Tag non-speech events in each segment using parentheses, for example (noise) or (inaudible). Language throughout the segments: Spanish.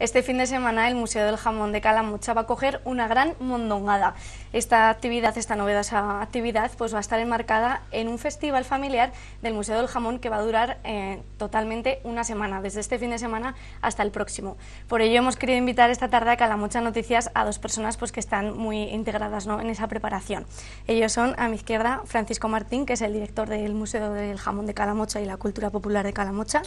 Este fin de semana el Museo del Jamón de Calamocha va a coger una gran mondongada. Esta actividad, esta novedosa actividad, pues va a estar enmarcada en un festival familiar del Museo del Jamón que va a durar eh, totalmente una semana, desde este fin de semana hasta el próximo. Por ello hemos querido invitar esta tarde a Calamocha Noticias a dos personas pues, que están muy integradas en esa preparación. Ellos son, a mi izquierda, Francisco Martín, que es el director del Museo del Jamón de Calamocha y la Cultura Popular de Calamocha,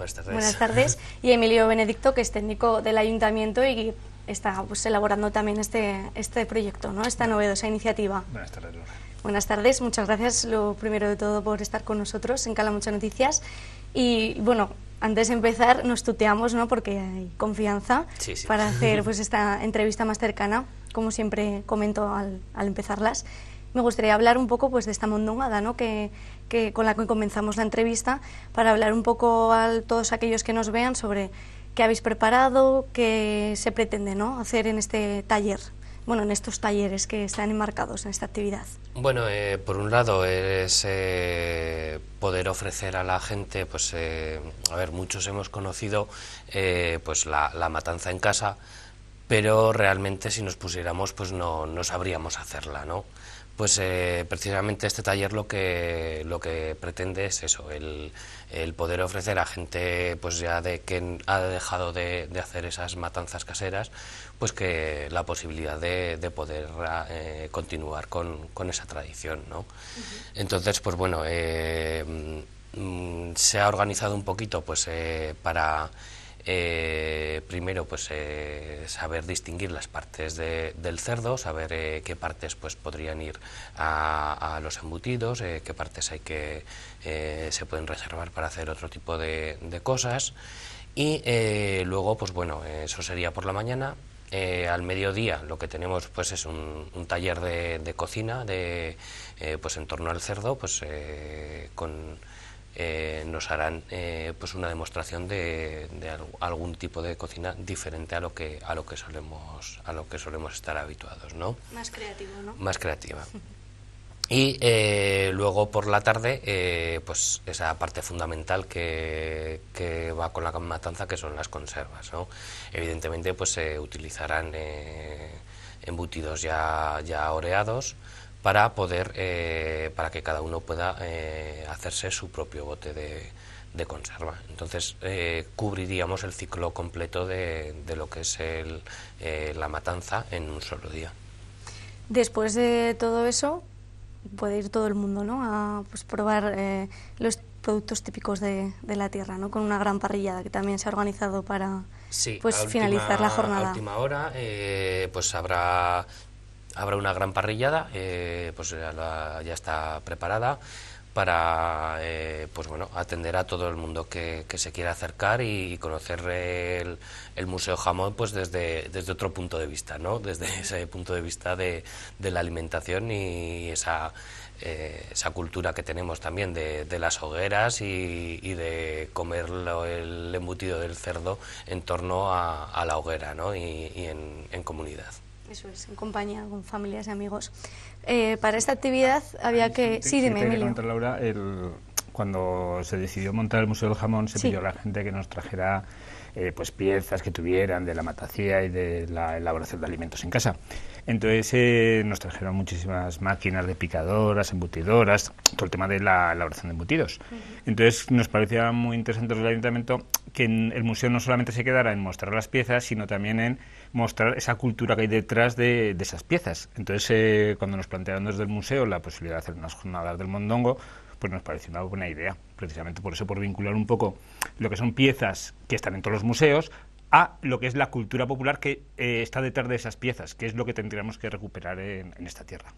Buenas tardes. Buenas tardes. Y Emilio Benedicto, que es técnico del ayuntamiento y está pues, elaborando también este, este proyecto, ¿no? esta novedosa iniciativa. Buenas tardes, Laura. Buenas tardes, muchas gracias lo primero de todo por estar con nosotros en Cala Mucha Noticias. Y bueno, antes de empezar nos tuteamos, ¿no? Porque hay confianza para hacer (laughs) pues esta entrevista más cercana, como siempre comento al, al empezarlas me gustaría hablar un poco pues, de esta mondongada que, con la que comenzamos la entrevista, para hablar un poco a todos aquellos que nos vean sobre qué habéis preparado, qué se pretende hacer en este taller bueno, en estos talleres que están enmarcados en esta actividad? Bueno, eh, por un lado es eh, poder ofrecer a la gente, pues, eh, a ver, muchos hemos conocido pues la, matanza en casa, pero realmente si nos pusiéramos, pues no, no sabríamos hacerla, ¿no? Pues eh, precisamente este taller lo que, lo que pretende es eso, el, poder ofrecer a gente pues ya de que ha dejado de, hacer esas matanzas caseras, pues que la posibilidad de, poder ah, eh, continuar con, con, esa tradición. ¿no? Entonces, pues bueno, eh, mm, mm, se ha organizado un poquito pues para eh, primero, pues eh, saber distinguir las partes del cerdo, saber eh, qué partes pues podrían ir a, los embutidos, qué partes hay que se pueden reservar para hacer otro tipo de, cosas. Y luego, pues bueno, eso sería por la mañana. al mediodía lo que tenemos pues es un, taller de, cocina de pues en torno al cerdo pues con eh, nos harán eh, pues una demostración de, algún tipo de cocina diferente a lo que a lo que solemos a lo que solemos estar habituados no más creativo no más creativa (laughs) y eh, luego por la tarde pues esa parte fundamental que, va con la matanza que son las conservas no evidentemente pues se utilizarán embutidos ya ya oreados para poder eh, para que cada uno pueda eh, hacerse su propio bote de, de conserva. Entonces eh, cubriríamos el ciclo completo de, de lo que es la matanza en un solo día. Después de todo eso puede ir todo el mundo, ¿no? A pues, probar los productos típicos de, de, la tierra, ¿no? Con una gran parrillada que también se ha organizado para pues, finalizar la jornada. A última hora, pues habrá habrá una gran parrillada, eh, pues eh, ya, está preparada para eh, pues bueno atender a todo el mundo que, se quiera acercar y conocer el, museo jamón pues desde, otro punto de vista no desde ese punto de vista de, la alimentación y esa cultura que tenemos también de, las hogueras y, de comer el embutido del cerdo en torno a, la hoguera ¿no? y, en comunidad. Eso es, en compañía con familias y amigos. Eh, para esta actividad había que... Sí, sí dime, Emilio. Laura, el, cuando se decidió montar el Museo del Jamón, se pidió a la gente que nos trajera eh, pues piezas que tuvieran de la matacía y de la elaboración de alimentos en casa. Entonces eh, nos trajeron muchísimas máquinas de picadoras, embutidoras, todo el tema de la elaboración de embutidos. Entonces nos parecía muy interesante el ayuntamiento que el museo no solamente se quedara en mostrar las piezas, sino también en mostrar esa cultura que hay detrás de, esas piezas. Entonces, eh, cuando nos plantearon desde el museo la posibilidad de hacer unas jornadas del mondongo, pues nos pareció una buena idea, precisamente por eso, por vincular un poco lo que son piezas que están en todos los museos a lo que es la cultura popular que eh, está detrás de esas piezas, que es lo que tendríamos que recuperar en, esta tierra.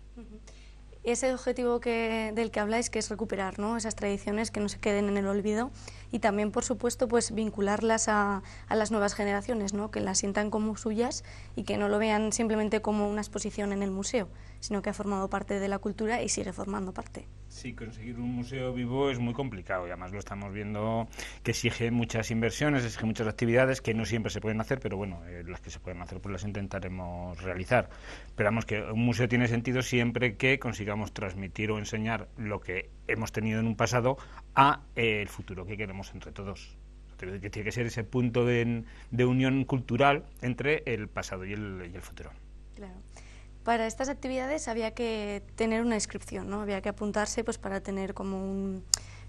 Ese objetivo del que habláis, que es recuperar ¿no? esas tradiciones que no se queden en el olvido y también, por supuesto, pues vincularlas a, a las nuevas generaciones, ¿no? que las sientan como suyas y que no lo vean simplemente como una exposición en el museo, sino que ha formado parte de la cultura y sigue formando parte. Sí, conseguir un museo vivo es muy complicado y además lo estamos viendo que exige muchas inversiones, exige muchas actividades que no siempre se pueden hacer, pero bueno, eh, las que se pueden hacer pues las intentaremos realizar. Esperamos que un museo tiene sentido siempre que consigamos transmitir o enseñar lo que hemos tenido en un pasado a eh, el futuro que queremos entre todos. Tiene que ser ese punto de, unión cultural entre el pasado y el, y el futuro. Claro. Para estas actividades había que tener una inscripción, ¿no? había que apuntarse pues, para tener como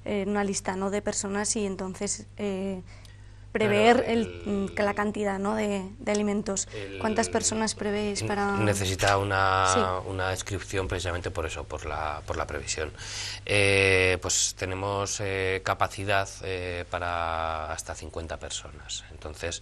eh, una lista ¿no? de personas y entonces eh, prever mm, la cantidad de, alimentos. ¿Cuántas personas prevéis para...? Necesita una, descripción inscripción precisamente por eso, por la, por la previsión. Eh, pues tenemos capacidad para hasta 50 personas. Entonces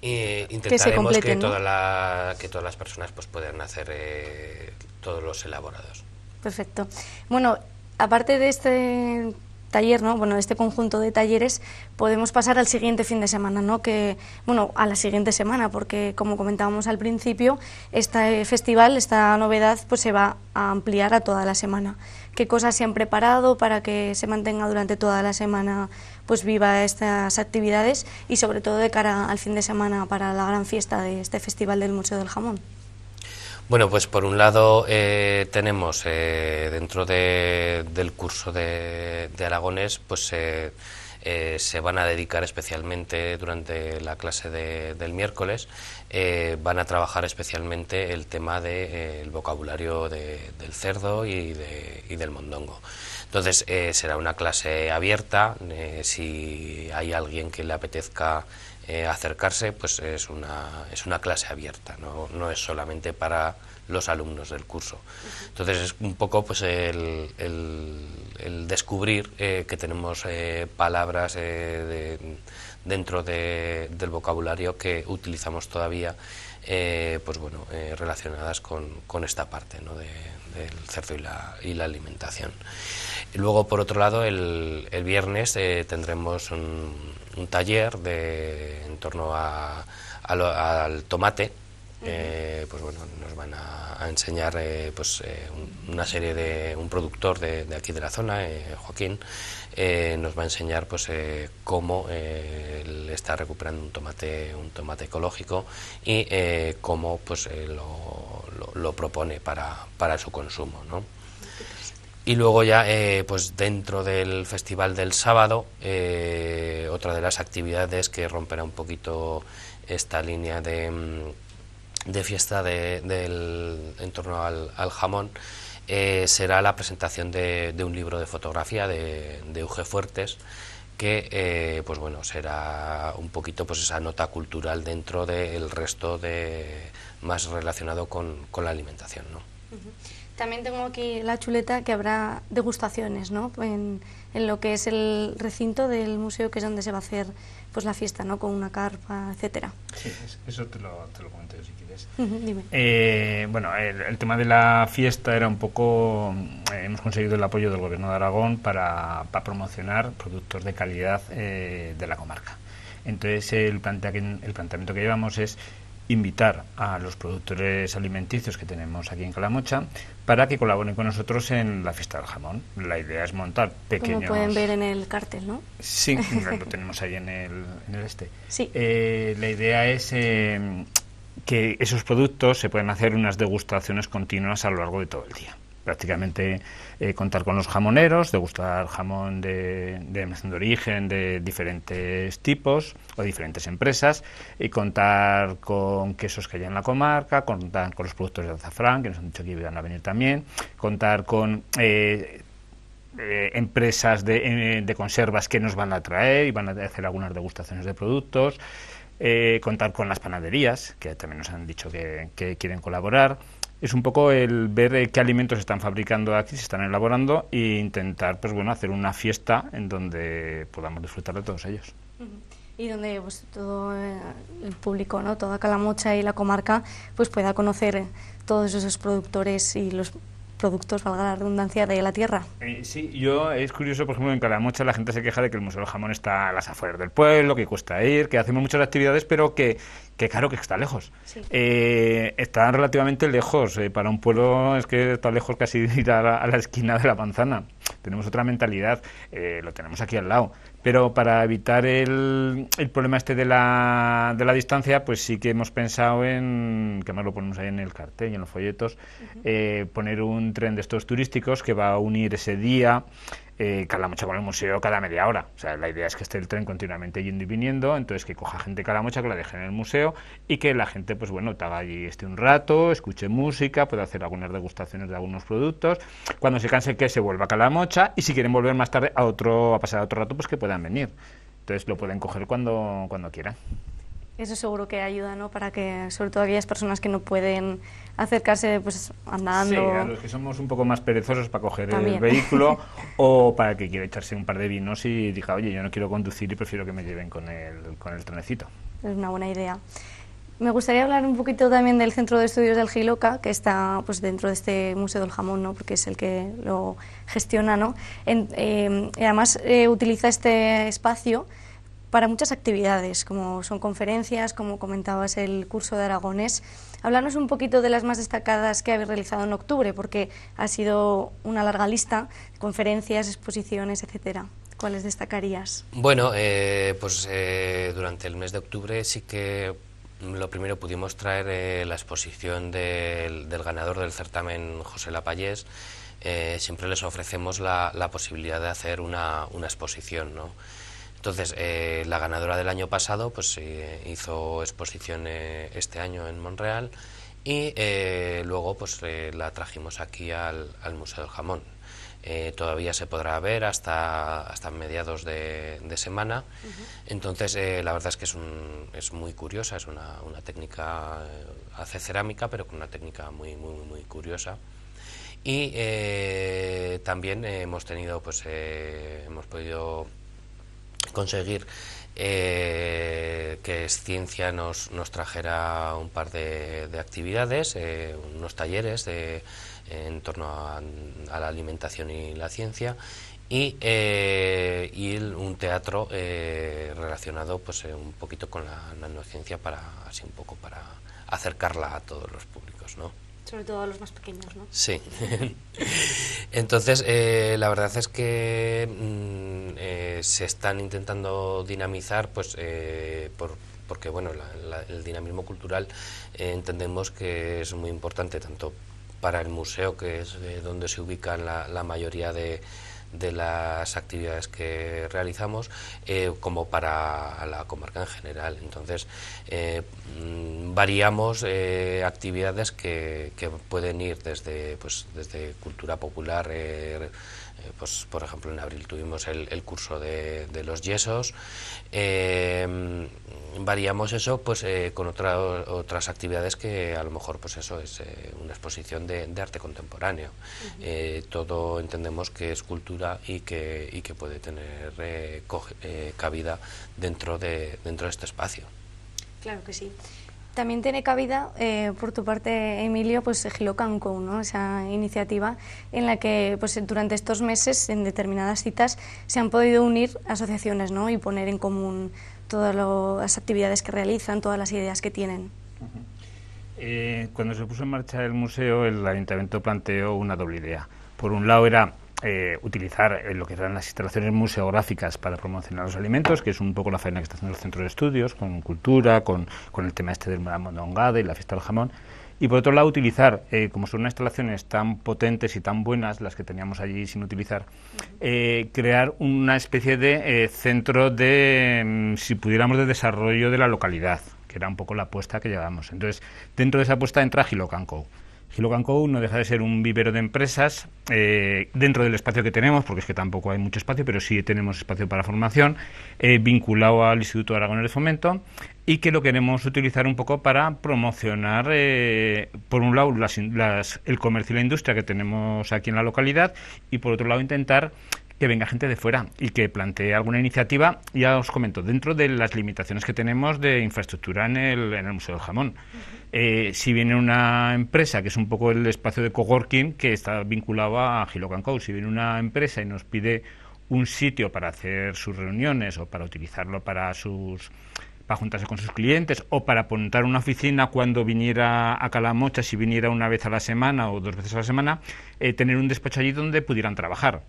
eh, intentaremos que, que, toda que, todas las personas pues, puedan hacer eh, todos los elaborados. Perfecto. Bueno, aparte de este taller, ¿no? Bueno, de este conjunto de talleres, podemos pasar al siguiente fin de semana, ¿no? Que, bueno, a la siguiente semana, porque como comentábamos al principio, este festival, esta novedad, pues se va a ampliar a toda la semana. ¿Qué cosas se han preparado para que se mantenga durante toda la semana pues viva estas actividades y sobre todo de cara al fin de semana para la gran fiesta de este Festival del Museo del Jamón. Bueno, pues por un lado eh, tenemos eh, dentro del curso de, Aragones, pues eh, se van a dedicar especialmente durante la clase del miércoles, van a trabajar especialmente el tema del vocabulario del cerdo y del mondongo. Entonces eh, será una clase abierta, eh, si hay alguien que le apetezca eh, acercarse, pues es una, es una clase abierta, no, es solamente para los alumnos del curso. Entonces es un poco pues el, descubrir que tenemos palabras dentro del vocabulario que utilizamos todavía, pues bueno, relacionadas con, esta parte del cerdo y la, y la alimentación. Y luego, por otro lado, el, viernes eh, tendremos un, taller en torno al tomate. Eh, pues bueno, nos van a, enseñar eh, pues una serie de un productor de, aquí de la zona, Joaquín, nos va a enseñar pues cómo él está recuperando un tomate un tomate ecológico y cómo pues lo, lo, propone para, para su consumo, ¿no? Y luego ya, eh, pues dentro del Festival del Sábado, eh, otra de las actividades que romperá un poquito esta línea de, mm, fiesta del, en torno al, jamón, eh, será la presentación de, un libro de fotografía de, de Uge Fuertes, que pues bueno será un poquito pues esa nota cultural dentro del resto de más relacionado con, la alimentación ¿no? También tengo aquí la chuleta que habrá degustaciones, ¿no? En, lo que es el recinto del museo, que es donde se va a hacer pues la fiesta, ¿no? Con una carpa, etcétera. Sí, eso te lo, te lo comento si quieres. dime. Eh, bueno, el, tema de la fiesta era un poco... Eh, hemos conseguido el apoyo del Gobierno de Aragón para, promocionar productos de calidad eh, de la comarca. Entonces, el, plantea, el planteamiento que llevamos es invitar a los productores alimenticios que tenemos aquí en Calamocha para que colaboren con nosotros en la fiesta del jamón. La idea es montar pequeños... Como pueden ver en el cartel, ¿no? Sí, (laughs) lo tenemos ahí en el, este. Sí. Eh, la idea es... Em, que esos productos se pueden hacer unas degustaciones continuas a lo largo de todo el día prácticamente eh, contar con los jamoneros, degustar jamón de, de, origen de diferentes tipos o diferentes empresas, y contar con quesos que hay en la comarca, contar con los productos de azafrán, que nos han dicho que iban a venir también, contar con... Eh, eh, empresas de, conservas que nos van a traer y van a hacer algunas degustaciones de productos, contar con las panaderías, que también nos han dicho que quieren colaborar, es un poco el ver eh, qué alimentos se están fabricando aquí, se están elaborando e intentar, pues bueno, hacer una fiesta en donde podamos disfrutar de todos ellos. Y donde pues, todo eh, el público, ¿no? toda Calamocha y la comarca, pues pueda conocer todos esos productores y los productos, valga la redundancia, de la tierra. Eh, sí, yo es curioso, por ejemplo, en Calamocha la gente se queja de que el Museo del Jamón está a las afueras del pueblo, que cuesta ir, que hacemos muchas actividades, pero que, que claro que está lejos. Eh, está relativamente lejos. Eh, para un pueblo es que está lejos casi ir a la, a la esquina de la manzana. Tenemos otra mentalidad, lo tenemos aquí al lado pero para evitar el, problema este de la, distancia, pues sí que hemos pensado en, que más lo ponemos ahí en el cartel y en los folletos, eh, poner un tren de estos turísticos que va a unir ese día eh, con el museo cada media hora. O sea, la idea es que esté el tren continuamente yendo y viniendo, entonces que coja gente cada que la deje en el museo y que la gente, pues bueno, te allí esté un rato, escuche música, pueda hacer algunas degustaciones de algunos productos. Cuando se canse que se vuelva a Calamocha y si quieren volver más tarde a otro a pasar otro rato, pues que puedan venir. Entonces lo pueden coger cuando, cuando quieran. Eso seguro que ayuda, ¿no? Para que, sobre todo aquellas personas que no pueden acercarse pues andando. Sí, a los que somos un poco más perezosos para coger el vehículo (laughs) o para que quiera echarse un par de vinos y diga, oye, yo no quiero conducir y prefiero que me lleven con el, con el trenecito. Es una buena idea. Me gustaría hablar un poquito también del Centro de Estudios del Giloca, que está pues, dentro de este Museo del Jamón, ¿no? porque es el que lo gestiona. ¿no? En, eh, además, eh, utiliza este espacio para muchas actividades, como son conferencias, como comentabas el curso de Aragones. Háblanos un poquito de las más destacadas que habéis realizado en octubre, porque ha sido una larga lista, conferencias, exposiciones, etcétera. ¿Cuáles destacarías? Bueno, eh, pues eh, durante el mes de octubre sí que lo primero pudimos traer eh, la exposición del, ganador del certamen José Lapallés. siempre les ofrecemos la, posibilidad de hacer una, una exposición, ¿no? Entonces, eh, la ganadora del año pasado pues eh, hizo exposición eh, este año en Monreal y luego pues la trajimos aquí al, Museo del Jamón. todavía se podrá ver hasta, hasta mediados de, semana. Entonces, la verdad es que es, es muy curiosa, es una, una, técnica, hace cerámica, pero con una técnica muy, muy, muy curiosa y también hemos tenido pues hemos podido conseguir eh, que Ciencia nos, nos, trajera un par de, actividades, eh, unos talleres en torno a, la alimentación y la ciencia y, eh, y un teatro relacionado pues un poquito con la nanociencia para así un poco para acercarla a todos los públicos, ¿no? Sobre todo a los más pequeños, ¿no? Sí. (laughs) Entonces, eh, la verdad es que mm, eh, se están intentando dinamizar, pues, eh, porque, bueno, el dinamismo cultural entendemos que es muy importante tanto para el museo, que es donde se ubican la mayoría de de las actividades que realizamos eh, como para la comarca en general. Entonces, eh, mm, variamos eh, actividades que, pueden ir desde, pues, desde cultura popular, eh, pues, por ejemplo, en abril tuvimos el, curso de, los yesos. Em, variamos eso pues, eh, con otras actividades que a lo mejor pues eso es eh, una exposición de, arte contemporáneo. todo entendemos que es cultura y que, y que puede tener cabida dentro de, dentro de este espacio. Claro que sí. También tiene cabida, eh, por tu parte, Emilio, pues ¿no? esa iniciativa en la que pues, durante estos meses, en determinadas citas, se han podido unir asociaciones y poner en común todas las actividades que realizan, todas las ideas que tienen. Eh, cuando se puso en marcha el museo, el ayuntamiento planteó una doble idea. Por un lado era eh, utilizar eh, lo que eran las instalaciones museográficas para promocionar los alimentos, que es un poco la faena que está haciendo los centros de estudios, con cultura, con, con el tema este del mondongada y la fiesta del jamón. Y por otro lado, utilizar, eh, como son unas instalaciones tan potentes y tan buenas, las que teníamos allí sin utilizar, crear una especie de centro de, mm, si pudiéramos, de desarrollo de la localidad, que era un poco la apuesta que llevábamos. Entonces, dentro de esa apuesta entra Gilocanco Hilocanco no deja de ser un vivero de empresas eh, dentro del espacio que tenemos, porque es que tampoco hay mucho espacio, pero sí tenemos espacio para formación, eh, vinculado al Instituto Aragonés de Fomento, y que lo queremos utilizar un poco para promocionar, eh, por un lado, el comercio y la industria que tenemos aquí en la localidad, y por otro lado, intentar que venga gente de fuera y que plantee alguna iniciativa, ya os comento, dentro de las limitaciones que tenemos de infraestructura en el, en el Museo del Jamón. Eh, si viene una empresa, que es un poco el espacio de coworking que está vinculado a Hilocan Co, si viene una empresa y nos pide un sitio para hacer sus reuniones o para utilizarlo para sus para juntarse con sus clientes o para apuntar una oficina cuando viniera a Calamocha, si viniera una vez a la semana o dos veces a la semana, eh, tener un despacho allí donde pudieran trabajar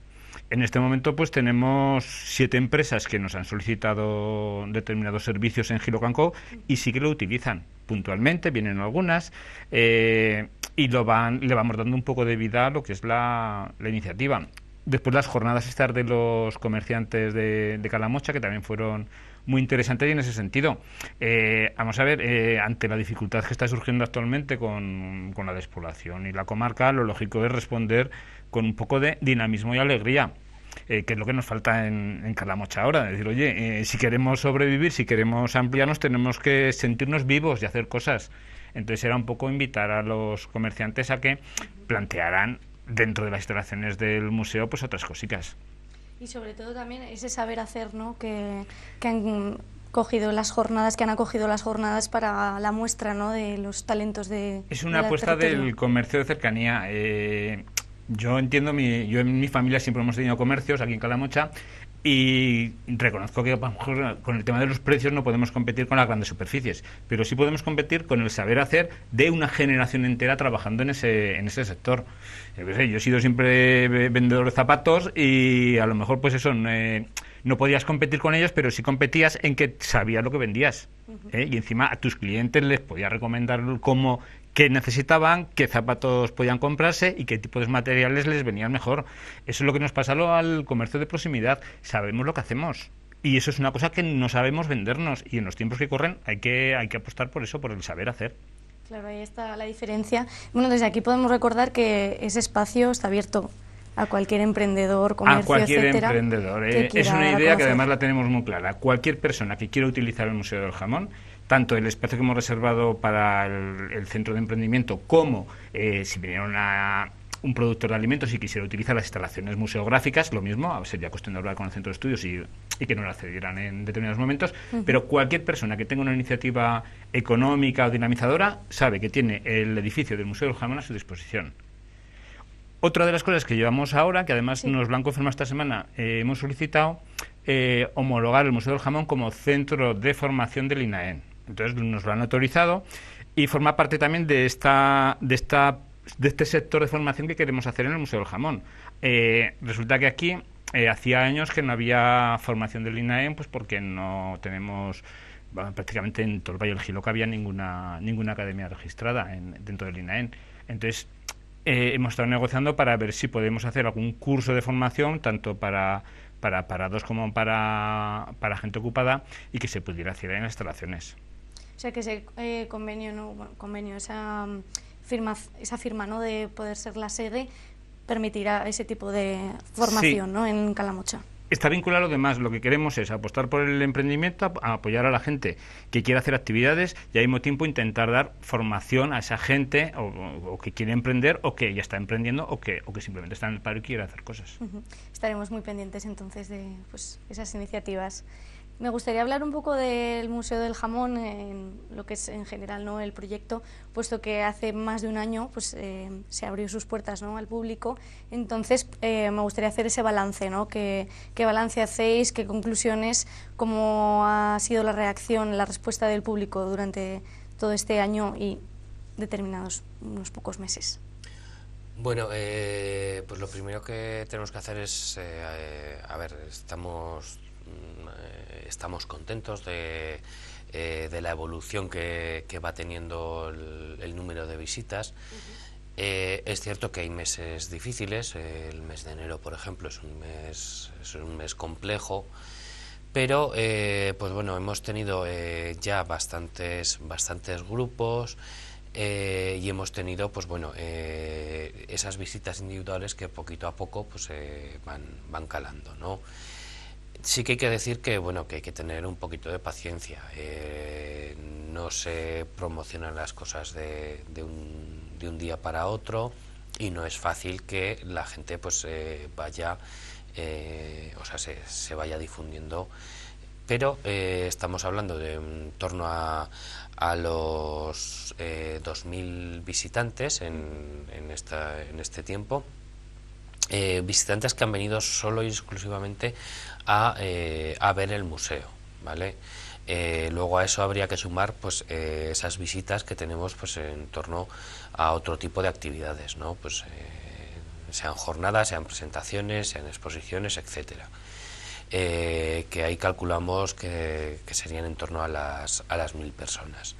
en este momento pues tenemos siete empresas que nos han solicitado determinados servicios en Gilocanco y sí que lo utilizan puntualmente, vienen algunas eh, y lo van, le vamos dando un poco de vida a lo que es la, iniciativa. Después las jornadas estar de los comerciantes de, Calamocha que también fueron muy interesantes y en ese sentido. Eh, vamos a ver, eh, ante la dificultad que está surgiendo actualmente con, con, la despoblación y la comarca, lo lógico es responder con un poco de dinamismo y alegría. Eh, que es lo que nos falta en, Calamocha ahora, decir, oye, eh, si queremos sobrevivir, si queremos ampliarnos, tenemos que sentirnos vivos y hacer cosas. Entonces era un poco invitar a los comerciantes a que plantearan dentro de las instalaciones del museo pues otras cositas. Y sobre todo también ese saber hacer, ¿no? Que, que han cogido las jornadas, que han acogido las jornadas para la muestra, ¿no? De los talentos de... Es una apuesta del comercio de cercanía. Eh, yo entiendo, mi, yo en mi familia siempre hemos tenido comercios aquí en Calamocha y reconozco que a lo mejor con el tema de los precios no podemos competir con las grandes superficies, pero sí podemos competir con el saber hacer de una generación entera trabajando en ese, en ese sector. Eh, pues, eh, yo, he sido siempre vendedor de zapatos y a lo mejor pues eso... Eh, no podías competir con ellos, pero sí competías en que sabías lo que vendías. ¿eh? Y encima a tus clientes les podías recomendar cómo qué necesitaban, qué zapatos podían comprarse y qué tipo de materiales les venían mejor. Eso es lo que nos pasa al comercio de proximidad. Sabemos lo que hacemos. Y eso es una cosa que no sabemos vendernos. Y en los tiempos que corren hay que, hay que apostar por eso, por el saber hacer. Claro, ahí está la diferencia. Bueno, desde aquí podemos recordar que ese espacio está abierto a cualquier emprendedor, comercio, a cualquier emprendedor. Eh, es una idea que además la tenemos muy clara. Cualquier persona que quiera utilizar el Museo del Jamón tanto el espacio que hemos reservado para el, centro de emprendimiento como eh, si viniera un productor de alimentos y quisiera utilizar las instalaciones museográficas, lo mismo, sería cuestión de hablar con el centro de estudios y, que no lo accedieran en determinados momentos, pero cualquier persona que tenga una iniciativa económica o dinamizadora sabe que tiene el edificio del Museo del Jamón a su disposición. Otra de las cosas que llevamos ahora, que además nos nos Blanco confirmado esta semana, eh, hemos solicitado eh, homologar el Museo del Jamón como centro de formación del INAEN. Entonces nos lo han autorizado y forma parte también de esta de esta este sector de formación que queremos hacer en el Museo del Jamón. Eh, resulta que aquí hacía años que no había formación del INAEM, pues porque no tenemos prácticamente en todo el Valle del Giloca había ninguna ninguna academia registrada dentro del INAEM. Entonces eh, hemos estado negociando para ver si podemos hacer algún curso de formación, tanto para, para parados como para, para gente ocupada, y que se pudiera hacer en las instalaciones. O sea que ese eh, convenio, convenio esa, mm, firma, esa firma ¿no? de poder ser la sede permitirá ese tipo de formación ¿no? en Calamocha está vinculado a lo demás. Lo que queremos es apostar por el emprendimiento, apoyar a la gente que quiera hacer actividades y al mismo tiempo intentar dar formación a esa gente o, que quiere emprender o que ya está emprendiendo o que, o que simplemente está en el paro y quiere hacer cosas. Estaremos muy pendientes entonces de pues, esas iniciativas. Me gustaría hablar un poco del Museo del Jamón, en lo que es en general ¿no? el proyecto, puesto que hace más de un año pues, eh, se abrió sus puertas ¿no? al público. Entonces, eh, me gustaría hacer ese balance, ¿no? ¿Qué, balance hacéis? ¿Qué conclusiones? ¿Cómo ha sido la reacción, la respuesta del público durante todo este año y determinados unos pocos meses? Bueno, eh, pues lo primero que tenemos que hacer es, a ver, estamos eh, estamos contentos eh, de, la evolución que, va teniendo el, número de visitas. Eh, es cierto que hay meses difíciles, el mes de enero, por ejemplo, es un mes, es un mes complejo, pero pues bueno, hemos tenido ya bastantes, bastantes grupos. y hemos tenido pues bueno esas visitas individuales que poquito a poco pues van, van calando no sí que hay que decir que que hay que tener un poquito de paciencia. Eh, no se promocionan las cosas de, un, día para otro y no es fácil que la gente pues, eh, vaya, eh, se, vaya difundiendo. Pero estamos hablando de en torno a, los 2.000 visitantes en este tiempo eh, visitantes que han venido solo y exclusivamente a, eh, ver el museo, ¿vale? Eh, luego a eso habría que sumar pues esas visitas que tenemos pues en torno a otro tipo de actividades, ¿no? Pues sean jornadas, sean presentaciones, sean exposiciones, etcétera. que ahí calculamos que, que, serían en torno a las, a las mil personas.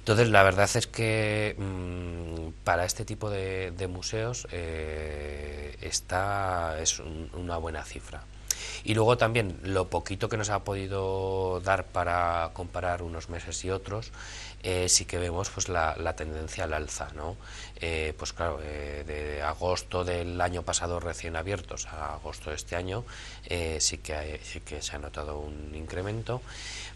Entonces, la verdad es que mm, para este tipo de, museos eh, está, es una buena cifra. Y luego también lo poquito que nos ha podido dar para comparar unos meses y otros, eh, sí que vemos pues la, tendencia al alza, ¿no? Eh, pues claro, de agosto del año pasado recién abiertos a agosto de este año, sí, que sí que se ha notado un incremento,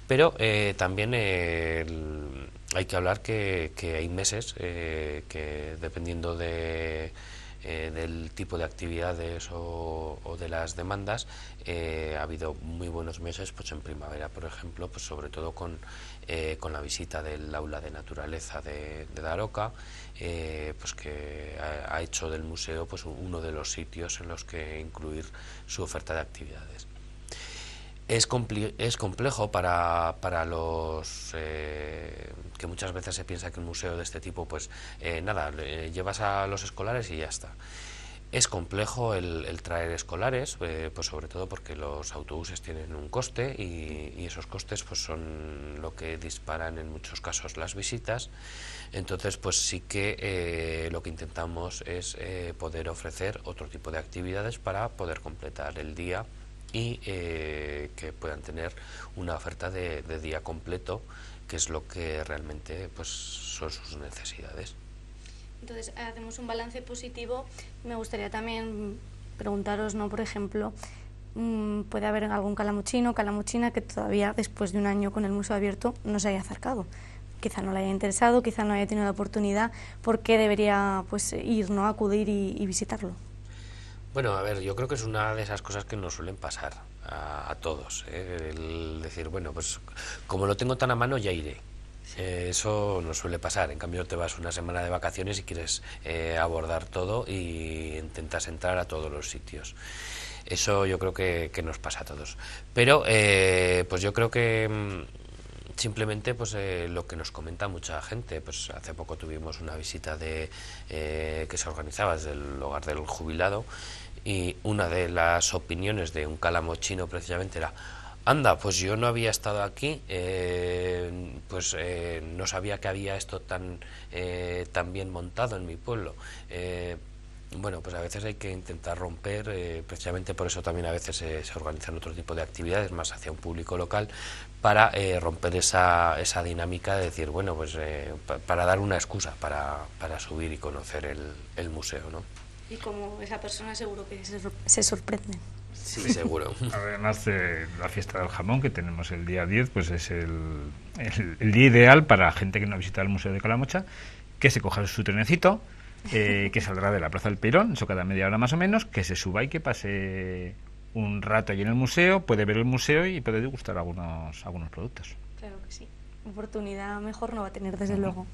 pero también el hay que hablar que, hay meses eh, que dependiendo eh, del tipo de actividades o, de las demandas, eh, ha habido muy buenos meses pues en primavera, por ejemplo, pues sobre todo con, la visita del aula de naturaleza de, Daroca, pues que ha, ha hecho del museo pues uno de los sitios en los que incluir su oferta de actividades es, es complejo para, para los eh, que muchas veces se piensa que un museo de este tipo, pues eh, nada, llevas a los escolares y ya está. Es complejo el, traer escolares, eh, pues sobre todo porque los autobuses tienen un coste y, esos costes pues son lo que disparan en muchos casos las visitas. Entonces, pues sí que lo que intentamos es poder ofrecer otro tipo de actividades para poder completar el día y eh, que puedan tener una oferta de, día completo, que es lo que realmente pues, son sus necesidades. Entonces, hacemos ah, un balance positivo. Me gustaría también preguntaros, ¿no? por ejemplo, mm, puede haber algún calamuchino, calamuchina que todavía después de un año con el museo abierto no se haya acercado. Quizá no le haya interesado, quizá no haya tenido la oportunidad, ¿por qué debería pues, ir, no acudir y visitarlo? Bueno, a ver, yo creo que es una de esas cosas que nos suelen pasar a, todos. ¿eh? El decir, bueno, pues como lo tengo tan a mano, ya iré. Eh, eso nos suele pasar. En cambio, te vas una semana de vacaciones y quieres eh, abordar todo y intentas entrar a todos los sitios. Eso yo creo que, nos pasa a todos. Pero, pues yo creo que mm, simplemente pues lo que nos comenta mucha gente pues hace poco tuvimos una visita de que se organizaba desde el hogar del jubilado y una de las opiniones de un cálamo chino precisamente era, anda, pues yo no había estado aquí, eh, pues eh, no sabía que había esto tan, eh, tan bien montado en mi pueblo. bueno, pues a veces hay que intentar romper, precisamente por eso también a veces se organizan otro tipo de actividades más hacia un público local, para romper esa, esa dinámica de decir, bueno, pues para dar una excusa para, para subir y conocer el, el museo, ¿no? Y como esa persona seguro que se, sorprende. Sí, seguro. (laughs) Además de eh, la fiesta del jamón que tenemos el día 10, pues es el, el, día ideal para gente que no ha visitado el Museo de Calamocha, que se coja su trenecito, eh, (laughs) que saldrá de la Plaza del Perón... eso cada media hora más o menos, que se suba y que pase un rato allí en el museo, puede ver el museo y puede degustar algunos, algunos productos. Claro que sí. Oportunidad mejor no va a tener, desde luego.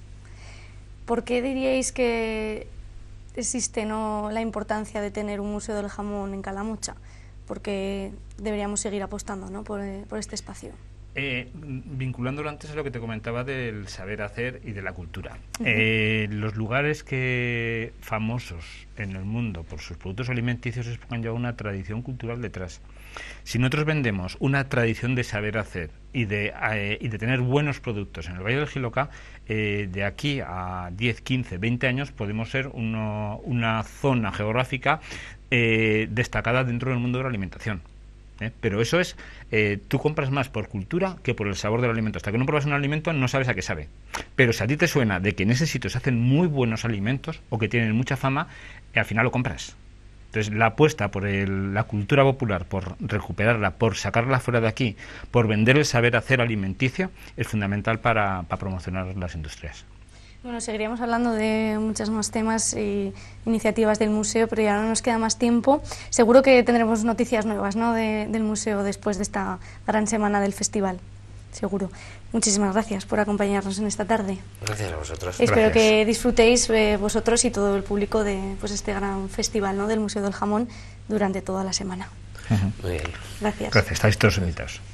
¿Por qué diríais que existe ¿no? la importancia de tener un museo del jamón en Calamocha, porque deberíamos seguir apostando ¿no? Eh, por, este espacio. Eh, vinculándolo antes a lo que te comentaba del saber hacer y de la cultura. Eh, los lugares que famosos en el mundo por sus productos alimenticios es ya una tradición cultural detrás. Si nosotros vendemos una tradición de saber hacer y de, eh, tener buenos productos en el Valle del Giloca, eh, de aquí a 10, 15, 20 años podemos ser una zona geográfica eh, destacada dentro del mundo de la alimentación. Pero eso es, tú compras más por cultura que por el sabor del alimento. Hasta que no pruebas un alimento no sabes a qué sabe. Pero si a ti te suena de que en ese sitio se hacen muy buenos alimentos o que tienen mucha fama, al final lo compras. Entonces, la apuesta por la cultura popular, por recuperarla, por sacarla fuera de aquí, por vender el saber hacer alimenticio, es fundamental para, promocionar las industrias. Bueno, seguiríamos hablando de muchos más temas e iniciativas del museo, pero ya no nos queda más tiempo. Seguro que tendremos noticias nuevas ¿no? del museo después de esta gran semana del festival seguro. Muchísimas gracias por acompañarnos en esta tarde. Gracias a vosotros. Espero que disfrutéis eh, vosotros y todo el público de pues, este gran festival ¿no? del Museo del Jamón durante toda la semana. Muy bien. Gracias. Gracias, estáis todos invitados.